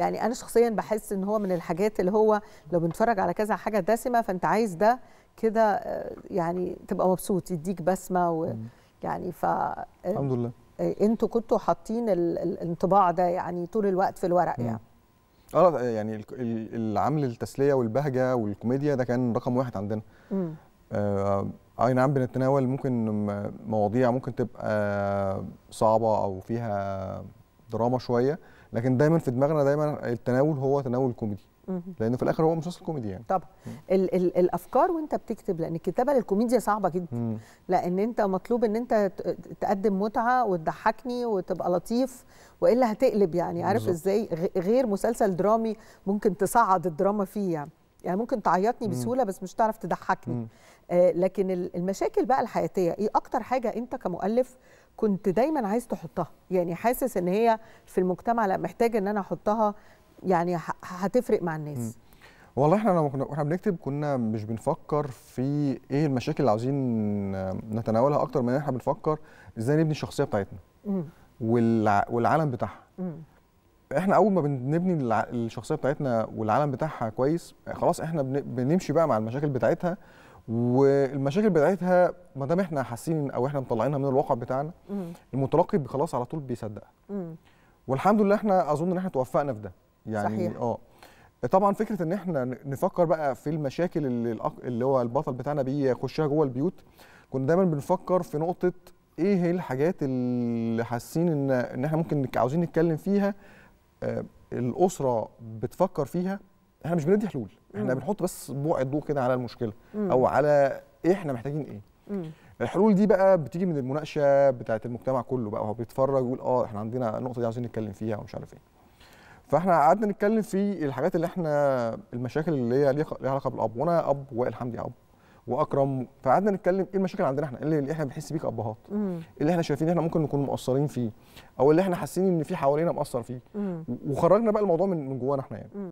يعني انا شخصيا بحس ان هو من الحاجات اللي هو لو بنتفرج على كذا حاجه دسمه فانت عايز ده كده آه، يعني تبقى مبسوط يديك بسمه ويعني ف آه، الحمد لله آه، انتوا كنتوا حاطين الانطباع ده يعني طول الوقت في الورق يعني اه يعني العمل التسليه والبهجه والكوميديا ده كان رقم واحد عندنا آه اي نعم بنتناول ممكن مواضيع ممكن تبقى صعبه او فيها دراما شويه لكن دايما في دماغنا دايما التناول هو تناول كوميدي لانه في الاخر هو مسلسل كوميدي يعني طبعا ال ال الافكار وانت بتكتب لان الكتابه للكوميديا صعبه جدا مم. لان انت مطلوب ان انت تقدم متعه وتضحكني وتبقى لطيف والا هتقلب يعني عارف بالزبط. ازاي غير مسلسل درامي ممكن تصعد الدراما فيه يعني يعني ممكن تعيطني بسهوله بس مش تعرف تضحكني آه لكن المشاكل بقى الحياتيه ايه اكتر حاجه انت كمؤلف كنت دايما عايز تحطها يعني حاسس ان هي في المجتمع لا محتاج ان انا احطها يعني هتفرق مع الناس والله احنا لما كنا واحنا بنكتب كنا مش بنفكر في ايه المشاكل اللي عاوزين نتناولها اكتر من احنا بنفكر ازاي نبني الشخصيه بتاعتنا م. والعالم بتاعها احنا اول ما بنبني الشخصيه بتاعتنا والعالم بتاعها كويس خلاص احنا بنمشي بقى مع المشاكل بتاعتها والمشاكل بتاعتها ما دام احنا حاسين او احنا مطلعينها من الواقع بتاعنا المتلقي خلاص على طول بيصدقها والحمد لله احنا اظن ان احنا توفقنا في ده يعني صحيح. اه طبعا فكره ان احنا نفكر بقى في المشاكل اللي, اللي هو البطل بتاعنا بيخشها جوه البيوت كنا دايما بنفكر في نقطه ايه هي الحاجات اللي حاسين ان ان احنا ممكن عاوزين نتكلم فيها آه الاسره بتفكر فيها احنا مش بندي حلول احنا بنحط بس بوع الضوء كده على المشكله او على ايه احنا محتاجين ايه الحلول دي بقى بتيجي من المناقشه بتاعه المجتمع كله بقى هو بيتفرج ويقول اه احنا عندنا النقطه دي عايزين نتكلم فيها ومش عارف ايه فاحنا قعدنا نتكلم في الحاجات اللي احنا المشاكل اللي هي ليها علاقه بالاب وانا اب وائل حمدي اب واكرم فقعدنا نتكلم ايه المشاكل عندنا احنا اللي احنا بنحس بيه كابهات اللي احنا شايفين احنا ممكن نكون مقصرين فيه او اللي احنا حاسين ان في حوالينا مقصر فيه وخرجنا بقى الموضوع من جوانا احنا يعني